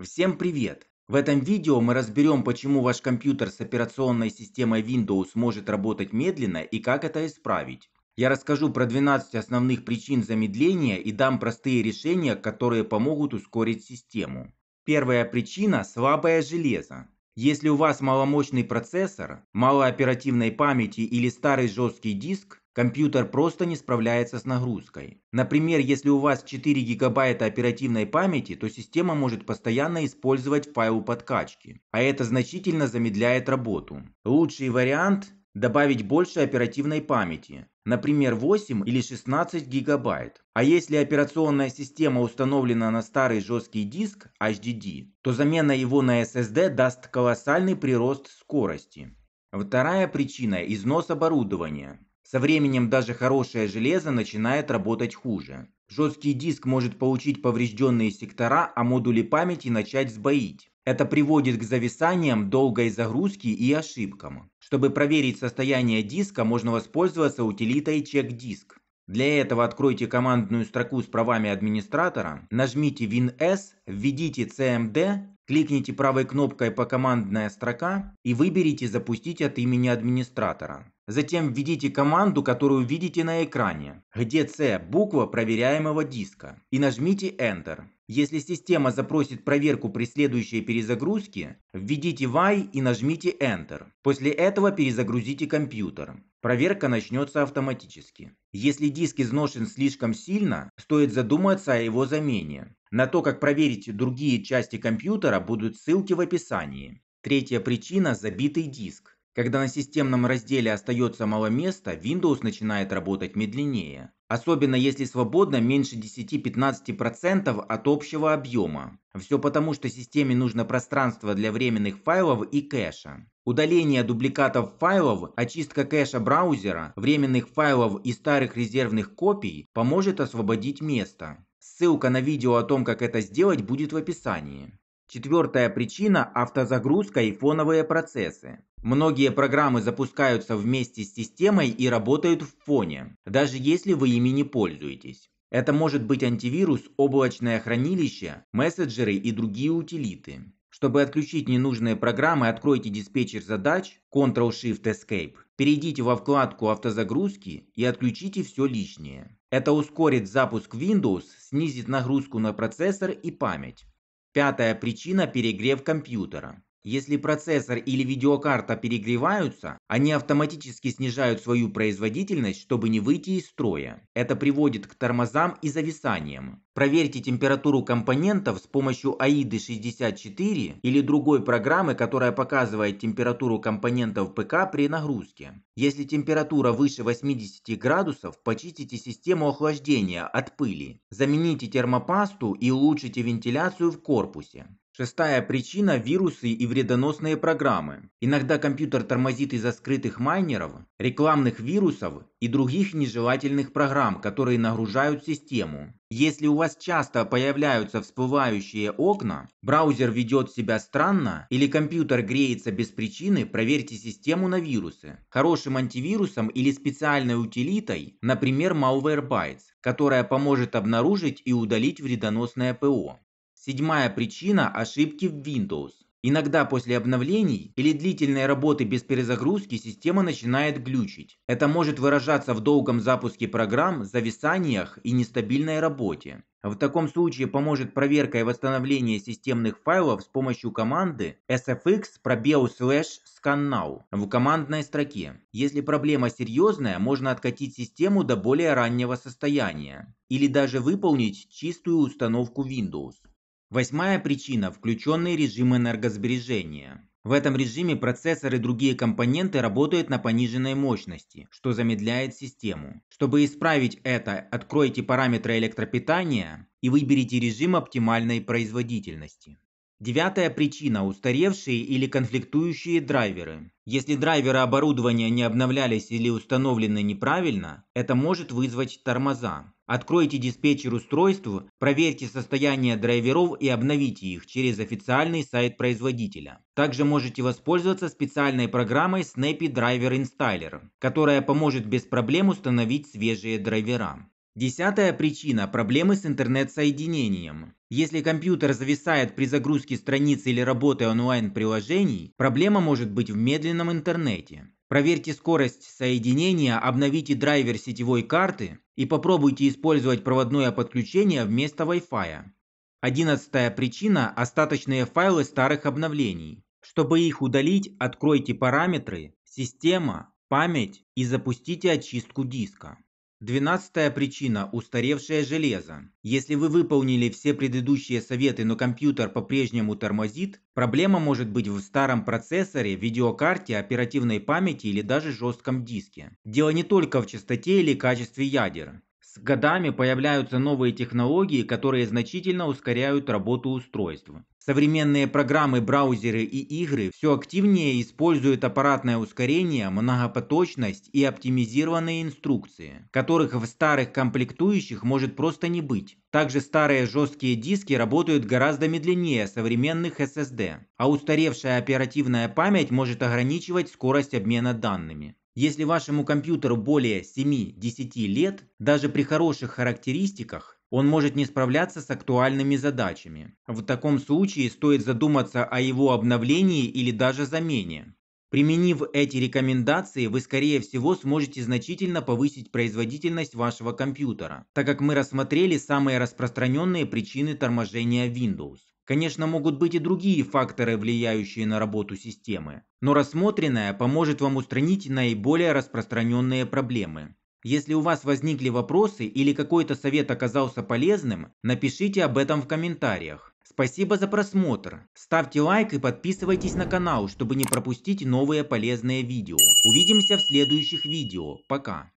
Всем привет! В этом видео мы разберем, почему ваш компьютер с операционной системой Windows может работать медленно и как это исправить. Я расскажу про 12 основных причин замедления и дам простые решения, которые помогут ускорить систему. Первая причина – слабое железо. Если у вас маломощный процессор, мало оперативной памяти или старый жесткий диск, Компьютер просто не справляется с нагрузкой. Например, если у вас 4 гигабайта оперативной памяти, то система может постоянно использовать файл подкачки, а это значительно замедляет работу. Лучший вариант – добавить больше оперативной памяти, например 8 или 16 гигабайт. А если операционная система установлена на старый жесткий диск HDD, то замена его на SSD даст колоссальный прирост скорости. Вторая причина – износ оборудования. Со временем даже хорошее железо начинает работать хуже. Жесткий диск может получить поврежденные сектора, а модули памяти начать сбоить. Это приводит к зависаниям, долгой загрузке и ошибкам. Чтобы проверить состояние диска, можно воспользоваться утилитой CheckDisk. Для этого откройте командную строку с правами администратора, нажмите WinS, введите CMD, кликните правой кнопкой по командная строка и выберите «Запустить от имени администратора». Затем введите команду, которую видите на экране, где C – буква проверяемого диска, и нажмите Enter. Если система запросит проверку при следующей перезагрузке, введите Y и нажмите Enter. После этого перезагрузите компьютер. Проверка начнется автоматически. Если диск изношен слишком сильно, стоит задуматься о его замене. На то, как проверить другие части компьютера, будут ссылки в описании. Третья причина – забитый диск. Когда на системном разделе остается мало места, Windows начинает работать медленнее. Особенно если свободно меньше 10-15% от общего объема. Все потому, что системе нужно пространство для временных файлов и кэша. Удаление дубликатов файлов, очистка кэша браузера, временных файлов и старых резервных копий поможет освободить место. Ссылка на видео о том, как это сделать, будет в описании. Четвертая причина – автозагрузка и фоновые процессы. Многие программы запускаются вместе с системой и работают в фоне, даже если вы ими не пользуетесь. Это может быть антивирус, облачное хранилище, мессенджеры и другие утилиты. Чтобы отключить ненужные программы, откройте диспетчер задач Ctrl-Shift-Escape, перейдите во вкладку «Автозагрузки» и отключите все лишнее. Это ускорит запуск Windows, снизит нагрузку на процессор и память. Пятая причина – перегрев компьютера. Если процессор или видеокарта перегреваются, они автоматически снижают свою производительность, чтобы не выйти из строя. Это приводит к тормозам и зависаниям. Проверьте температуру компонентов с помощью AIDA 64 или другой программы, которая показывает температуру компонентов ПК при нагрузке. Если температура выше 80 градусов, почистите систему охлаждения от пыли. Замените термопасту и улучшите вентиляцию в корпусе. Шестая причина – вирусы и вредоносные программы. Иногда компьютер тормозит из-за скрытых майнеров, рекламных вирусов и других нежелательных программ, которые нагружают систему. Если у вас часто появляются всплывающие окна, браузер ведет себя странно или компьютер греется без причины, проверьте систему на вирусы. Хорошим антивирусом или специальной утилитой, например Malwarebytes, которая поможет обнаружить и удалить вредоносное ПО. Седьмая причина – ошибки в Windows. Иногда после обновлений или длительной работы без перезагрузки система начинает глючить. Это может выражаться в долгом запуске программ, зависаниях и нестабильной работе. В таком случае поможет проверка и восстановление системных файлов с помощью команды sfx пробел слэш scannow в командной строке. Если проблема серьезная, можно откатить систему до более раннего состояния или даже выполнить чистую установку Windows. Восьмая причина – включенный режим энергосбережения. В этом режиме процессор и другие компоненты работают на пониженной мощности, что замедляет систему. Чтобы исправить это, откройте параметры электропитания и выберите режим оптимальной производительности. Девятая причина – устаревшие или конфликтующие драйверы. Если драйверы оборудования не обновлялись или установлены неправильно, это может вызвать тормоза. Откройте диспетчер устройств, проверьте состояние драйверов и обновите их через официальный сайт производителя. Также можете воспользоваться специальной программой Snappy Driver Installer, которая поможет без проблем установить свежие драйвера. Десятая причина – проблемы с интернет-соединением. Если компьютер зависает при загрузке страниц или работы онлайн-приложений, проблема может быть в медленном интернете. Проверьте скорость соединения, обновите драйвер сетевой карты и попробуйте использовать проводное подключение вместо Wi-Fi. Одиннадцатая причина – остаточные файлы старых обновлений. Чтобы их удалить, откройте параметры «Система», «Память» и запустите очистку диска. Двенадцатая причина – устаревшее железо. Если вы выполнили все предыдущие советы, но компьютер по-прежнему тормозит, проблема может быть в старом процессоре, видеокарте, оперативной памяти или даже жестком диске. Дело не только в частоте или качестве ядер. С годами появляются новые технологии, которые значительно ускоряют работу устройств. Современные программы, браузеры и игры все активнее используют аппаратное ускорение, многопоточность и оптимизированные инструкции, которых в старых комплектующих может просто не быть. Также старые жесткие диски работают гораздо медленнее современных SSD, а устаревшая оперативная память может ограничивать скорость обмена данными. Если вашему компьютеру более 7-10 лет, даже при хороших характеристиках, он может не справляться с актуальными задачами. В таком случае стоит задуматься о его обновлении или даже замене. Применив эти рекомендации, вы скорее всего сможете значительно повысить производительность вашего компьютера, так как мы рассмотрели самые распространенные причины торможения Windows. Конечно, могут быть и другие факторы, влияющие на работу системы, но рассмотренное поможет вам устранить наиболее распространенные проблемы. Если у вас возникли вопросы или какой-то совет оказался полезным, напишите об этом в комментариях. Спасибо за просмотр. Ставьте лайк и подписывайтесь на канал, чтобы не пропустить новые полезные видео. Увидимся в следующих видео. Пока.